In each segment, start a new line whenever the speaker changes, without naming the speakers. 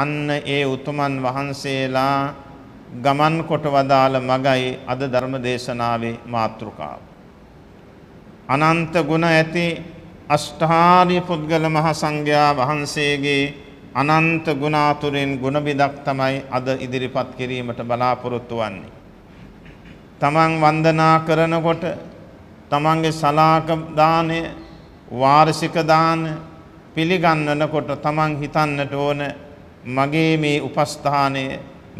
අන්න ඒ උතුමන් වහන්සේලා ගමන් කොට වදාළ මගයි අද ධර්ම දේශනාවේ මාතෘකාව. අනන්ත ගුණ ඇති අෂ්ඨාරි පුද්ගල මහ සංඝයා වහන්සේගේ අනන්ත ගුණාතුරෙන් ගුණබිදක් තමයි අද ඉදිරිපත් කිරීමට බලාපොරොත්තු වන්නේ. තමන් වන්දනා කරනකොට තමන්ගේ සලාක දාණය වාර්ෂික දාන පිළිගන්නනකොට තමන් හිතන්නට ඕන මගේ මේ උපස්ථානය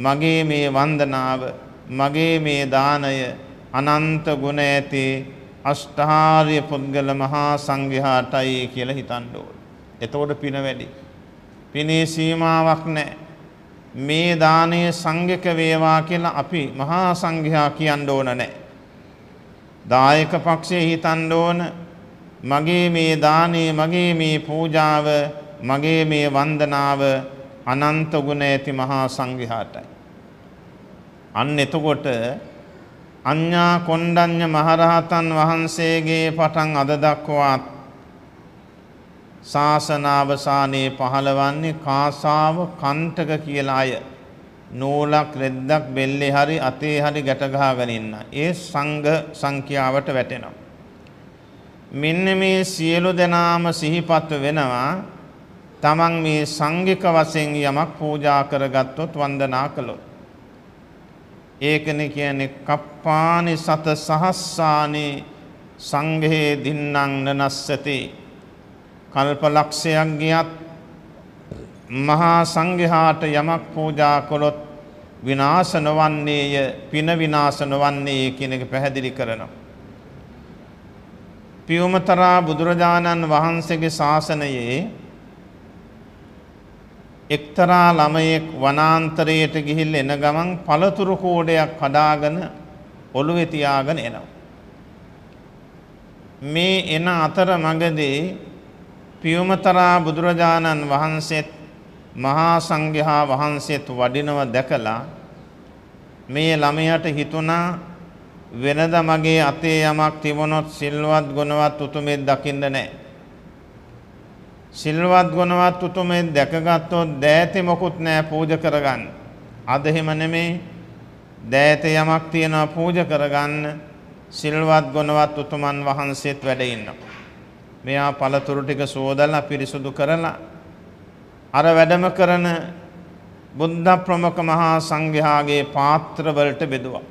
මගේ මේ වන්දනාව මගේ මේ දානය අනන්ත ගුණ ඇති අෂ්ඨාර්ය පුද්ගල මහා සංඝයාටයි කියලා හිතන්න ඕන. එතකොට පින වැඩි. පිනේ සීමාවක් නැහැ. මේ දානය සංඝක වේවා කියලා අපි මහා සංඝයා කියන්න ඕන නැහැ. දායක පක්ෂයේ හිතන්න ඕන මගේ මේ දානේ මගේ මේ පූජාව මගේ මේ වන්දනාව අනන්ත ගුණ ඇති මහා සංඝයාටයි. අන්න එතකොට අඤ්ඤා කොණ්ඩඤ්ඤ මහරහතන් වහන්සේගේ පටන් අද දක්වාත් ශාසනාවසානයේ පහළවන්නේ කාසාව කණ්ඨක කියලා අය නූලක් රෙද්දක් බෙල්ලේ හරි අතේ හරි ගැට ගහගෙන ඉන්න. ඒ සංඝ සංඛ්‍යාවට වැටෙනවා. මෙන්න මේ සියලු දෙනාම සිහිපත් වෙනවා තමන් මේ සංගික වශයෙන් යමක් පූජා කරගත්තොත් වන්දනා කළොත්. ඒකන කියන්නේ කප්පානි සත සහස්සානේ සංඝයේ දින්නං නනස්සති. කල්පලක්ෂයක් ගියත් මහා සංඝයාට යමක් පූජා කළොත් විනාශ නොවන්නේය පින විනාශ නොවන්නේ කියන එක පැහැදිලි කරනවා. පියුමතරා බුදුරජාණන් වහන්සේගේ ශාසනයේ එක්තරා ළමයෙක් වනාන්තරයට ගිහිල් එන ගමන් පළතුරු කෝඩයක් කඩාගෙන ඔළුවේ තියාගෙන එනවා. මේ එන අතර මඟදී පියුමතරා බුදුරජාණන් වහන්සේත් මහා සංඝයා වහන්සේත් වඩිනව දැකලා මේ ළමයාට හිතුණා වෙනද මගේ අතේ යමක් තිබුණොත් සිල්වත් ගුණවත් උතුමෙක් දකින්න නැහැ. සිල්වත් ගුණවත් උතුමේ දැකගත්තොත් දෑතේ මොකුත් නැහැ පූජා කරගන්න. අද එහෙම නෙමෙයි. දෑතේ යමක් තියනවා පූජා කරගන්න සිල්වත් ගුණවත් උතුමන් වහන්සේත් වැඩ ඉන්නවා. මෙයා පළතුරු ටික සෝදලා පිරිසුදු කරලා අර වැඩම කරන බුද්ධ ප්‍රමුඛ මහා සංඝයාගේ පාත්‍රවලට බෙදුවා.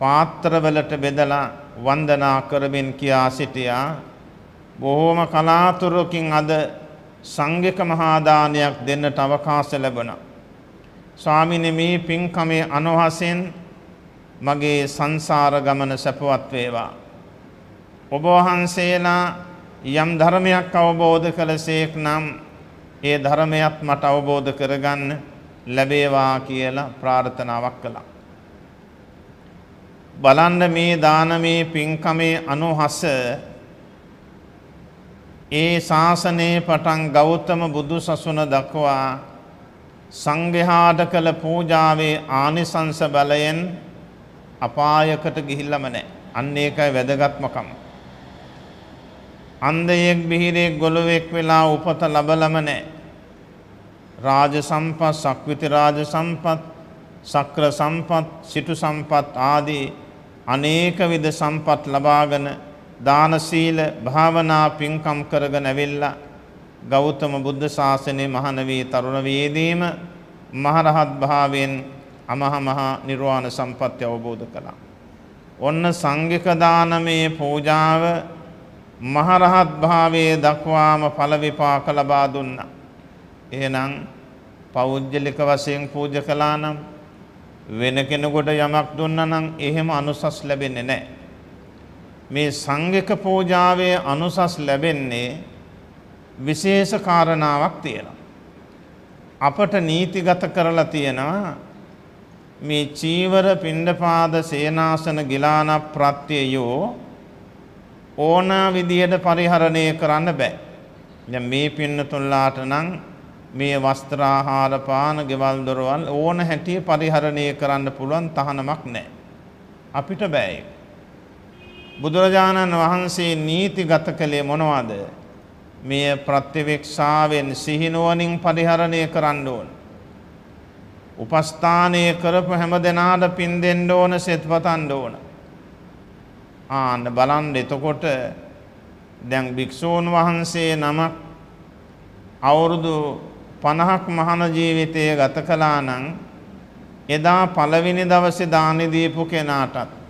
පාත්‍රවලට බෙදලා වන්දනා කරමින් කියා සිටියා බොහෝම කලාතුරකින් අද සංඝික මහාදානයක් දෙන්නට අවකාශ ලැබුණා. ස්වාමීනි මේ පින්කමේ අනුහසෙන් මගේ සංසාර ගමන සැපවත් වේවා. ඔබ වහන්සේලා යම් ධර්මයක් අවබෝධ කළසේක් නම් ඒ ධර්මයක් මට අවබෝධ කරගන්න ලැබේවා කියලා ප්‍රාර්ථනාවක් කළා. බලන්න මේ දානමේ පින්කමේ අනුහස ඒ ශාසනයේ පටන් ගෞතම බුදු සසුන දක්වා සංවිහාඩ කළ පූජාවේ ආනිසංස බලයෙන් අපායකට ගිහිල්ලම නැහැ. අන්න ඒකයි වැදගත්මකම. අන්ධයෙක් බිහිරෙක් ගොළුවෙක් වෙලා උපත ලබලම නැහැ. රාජ සම්පත්, සක්විති රාජ සම්පත්, සක්‍ර සම්පත්, සිටු සම්පත් ආදී අනේක විද සම්පත් ලබාගෙන දාන සීල භාවනා පින්කම් කරගෙන ඇවිල්ලා ගෞතම බුද්ධ ශාසනයේ මහාන වී තරුණ වේදීම මහරහත් භාවයෙන් අමහ මහා නිර්වාණ සම්පත්‍ය අවබෝධ කළා. ඔන්න සංඝික දානමේ පූජාව මහරහත් භාවයේ දක්වාම ඵල විපාක ලබා දුන්නා. එහෙනම් පෞද්ගලික වශයෙන් පූජ කළා නම් වෙන කෙනෙකුට යමක් දුන්නා නම් එහෙම අනුසස් ලැබෙන්නේ නැහැ. මේ සංඝක පූජාවේ අනුසස් ලැබෙන්නේ විශේෂ කාරණාවක් තියෙනවා. අපට නීතිගත කරලා තියෙනවා මේ චීවර පිණ්ඩපාද සේනාසන ගිලාන ප්‍රත්‍යයෝ ඕන විදියට පරිහරණය කරන්න බෑ. දැන් මේ පින්නතුල්ලාට නම් මේ වස්ත්‍ර ආහාර පාන ගෙවල් දොරවල් ඕන හැටිය පරිහරණය කරන්න පුළුවන් තහනමක් නැහැ. අපිට බෑ ඒක. බුදුරජාණන් වහන්සේ නීතිගත කළේ මොනවද? මෙය ප්‍රත්‍යවේක්ෂාවෙන් සිහිනුවණින් පරිහරණය කරන්න ඕන. උපස්ථානය කරපු හැම දෙනාට පින් දෙන්න ඕන, සෙත් වතන්න ඕන. ආන්න බලන්න එතකොට දැන් භික්ෂූන් වහන්සේ නමක් අවුරුදු 50ක් මහාන ජීවිතය ගත කළා නම් එදා පළවෙනි දවසේ දානි දීපු කෙනාටත්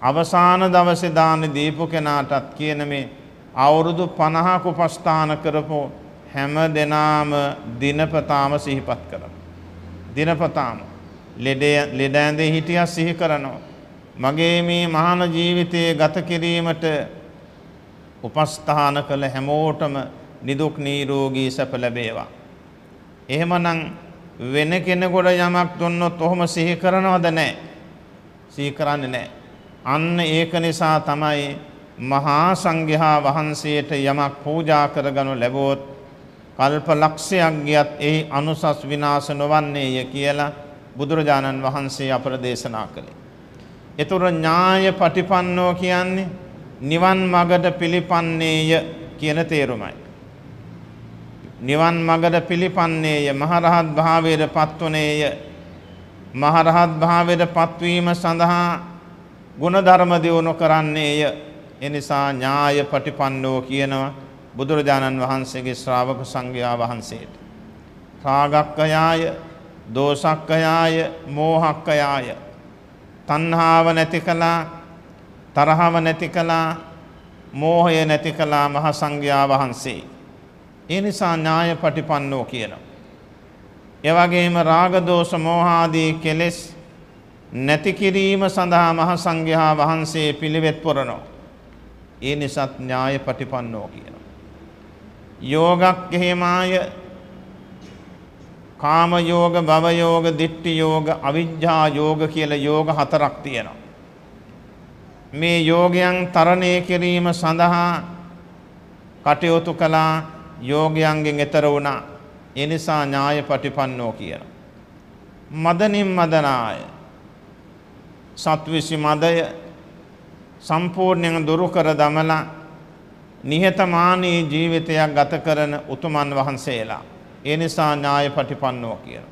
අවසාන දවසේ දාන්නේ දීපු කෙනාටත් කියන මේ අවුරුදු 50ක උපස්ථාන කරපු හැම දිනාම දිනපතාම සිහිපත් කරනවා. දිනපතාම ලෙඩ ඇඳේ හිටියා සිහි කරනවා. මගේ මේ මහාන ජීවිතයේ ගත කිරීමට උපස්ථාන කළ හැමෝටම නිදුක් නිරෝගී සැප ලැබේවා. එහෙමනම් වෙන කෙනෙකුට යමක් දුන්නොත් ඔහොම සිහි කරනවද නැහැ? සිහි කරන්නේ නැහැ. අන්න ඒක නිසා තමයි මහා සංඝයා වහන්සේට යමක් පූජා කරගනු ලැබුවොත් කල්ප ලක්ෂයක් ගියත් එහි අනුසස් විනාශ නොවන්නේය කියලා බුදුරජාණන් වහන්සේ අපට දේශනා කළේ. ඒතර ඥාය පටිපන්නෝ කියන්නේ නිවන් මගට පිළිපන්නේය කියන තේරුමයි. නිවන් මගට පිළිපන්නේය මහරහත් භාවයට පත්වනේය මහරහත් භාවයට පත්වීම සඳහා ගුණධර්ම දියුණු කරන්නේය. එනිසා ඥාය පටිපන්නෝ කියනවා බුදුරජාණන් වහන්සේගේ ශ්‍රාවක සංඝයා වහන්සේට. රාගක්කයාය, දෝසක්කයාය, මෝහක්කයාය. තණ්හාව නැති කළා, තරහව නැති කළා, මෝහය නැති කළා මහ සංඝයා වහන්සේ. ඒ නිසා ඥාය පටිපන්නෝ කියනවා. එවැගේම රාග දෝෂ මෝහාදී කෙලෙස් නැති කිරීම සඳහා මහ සංඝයා වහන්සේ පිළිවෙත් පුරනවා. ඒ නිසාත් ඥාය පටිපන්නෝ කියනවා. යෝගක් හේමාය කාම යෝග භව යෝග දිට්ටි යෝග අවිජ්ජා යෝග කියලා යෝග හතරක් තියෙනවා. මේ යෝගයන් තරණය කිරීම සඳහා කටයුතු කළා යෝගයන්ගෙන් එතර වුණා. ඒ නිසා ඥාය පටිපන්නෝ කියනවා. මදනින් මදනාය සත්විසි මදය සම්පූර්ණයෙන් දුරු කර දමලා නිහතමානී ජීවිතයක් ගත කරන උතුමන් වහන්සේලා. ඒ නිසා ඥාය පටිපන්නෝ කියන.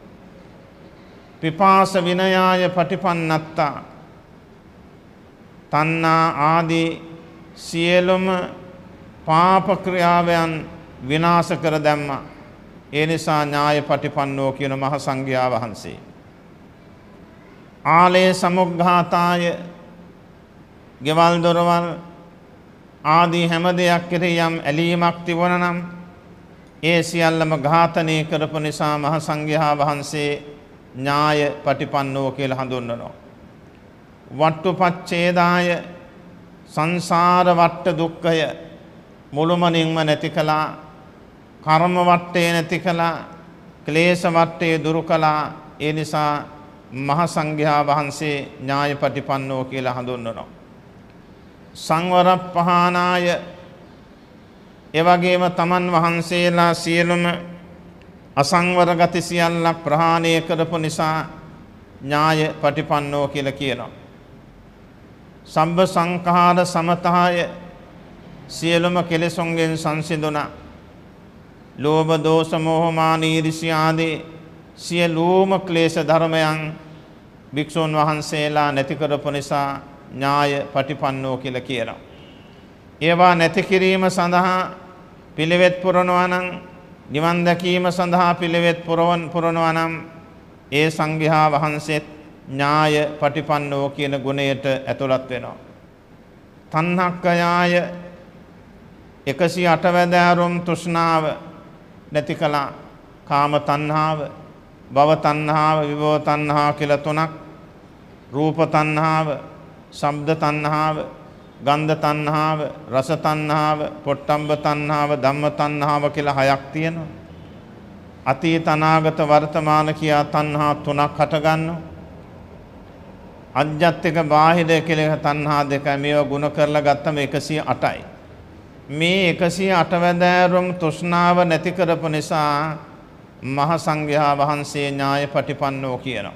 පිපාස විනයාය පටිපන්නත්තා තන්නා ආදී සියලුම පාපක්‍රියාවයන් විනාශ කර දැම්මා. ඒ නිසා ඥාය පටිපන්නෝ කියන මහ සංඝයා වහන්සේ. ආලය සමුග්ඝාතාය ගෙවල් දොරවල් ආදී හැම දෙයක් කෙරෙහි යම් ඇලීමක් තිබුණ නම් ඒ සියල්ලම ඝාතනය කරපු නිසා මහ සංඝයා වහන්සේ ඥාය පටිපන්නෝ කියලා හඳුන්වනවා. වට්ටුපච්ඡේදාය සංසාර වට්ට දුක්ඛය මුළුමනින්ම නැති කළා. කර්ම වට්ටේ නැති කළා. ක්ලේශ වට්ටේ දුරු කළා. ඒ නිසා මහ සංඝයා වහන්සේ ඥායපටිපන්නෝ කියලා හඳුන්වනවා. සංවර පහනාය එවැගේම තමන් වහන්සේලා සියලුම අසංවර ගති සියල්ල ප්‍රහාණය කරපු නිසා ඥාය පටිපන්නෝ කියලා කියනවා. සම්බ සංඛාර සමතහාය සියලුම කෙලෙසුන්ගෙන් සංසිඳුණා. ලෝභ දෝෂ මෝහ මානීරිසි ආදී සියලුම ක්ලේශ ධර්මයන් භික්ෂූන් වහන්සේලා නැති කරපු නිසා ඥාය පටිපන්නෝ කියලා කියනවා. ඒවා නැති කිරීම සඳහා පිළිවෙත් පුරනවා නම් නිවන් දැකීම සඳහා පිළිවෙත් පුරවන් පුරනවා නම් ඒ සංඝයා වහන්සේත් ඥාය පටිපන්නෝ කියන ගුණයට ඇතුළත් වෙනවා. තණ්හක්කයාය 108 වැදෑරුම් තෘෂ්ණාව නැති කළා. කාම තණ්හාව භව තණ්හාව, විභව තණ්හා කියලා තුනක්, රූප තණ්හාව, ශබ්ද තණ්හාව, ගන්ධ තණ්හාව, රස තණ්හාව, පොට්ටම්බ තණ්හාව, ධම්ම තණ්හාව කියලා හයක් තියෙනවා. අතීත අනාගත වර්තමාන කියා තණ්හා තුනක් හටගන්නවා. අජ්ජත්තික බාහිර කෙලෙහ තණ්හා දෙකයි මේවා ගුණ කරලා ගත්තම 108යි. මේ 108 වැදෑරුම් තෘෂ්ණාව නැති කරපු නිසා මහ සංඝයා වහන්සේ ඥාය පටිපන්නෝ කියනවා.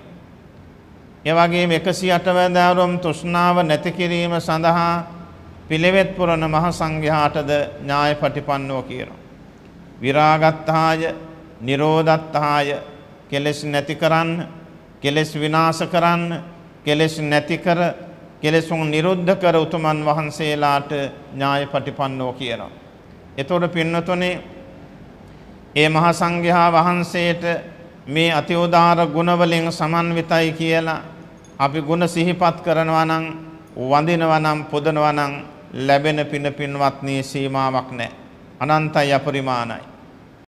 ඒ වගේම 108 වැදාරුම් තෘෂ්ණාව නැති කිරීම සඳහා පිළිවෙත් පුරන මහ සංඝයාටද ඥාය පටිපන්නෝ කියනවා. විරාගත්තාය, නිරෝධත්තාය කෙලෙස් නැති කරන්න, කෙලෙස් විනාශ කරන්න, කෙලෙස් නැති කර කෙලෙසුන් නිරුද්ධ කර උතුමන් වහන්සේලාට ඥාය පටිපන්නෝ කියනවා. එතකොට පින්නතුනේ ඒ මහා සංඝයා වහන්සේට මේ අතිෝදාර ගුණවලින් සමන්විතයි කියලා අපි ගුණ සිහිපත් කරනවා නම් වඳිනවා නම් පුදනවා නම් ලැබෙන පින පින්වත්නි සීමාවක් නැහැ අනන්තයි අපරිමාණයි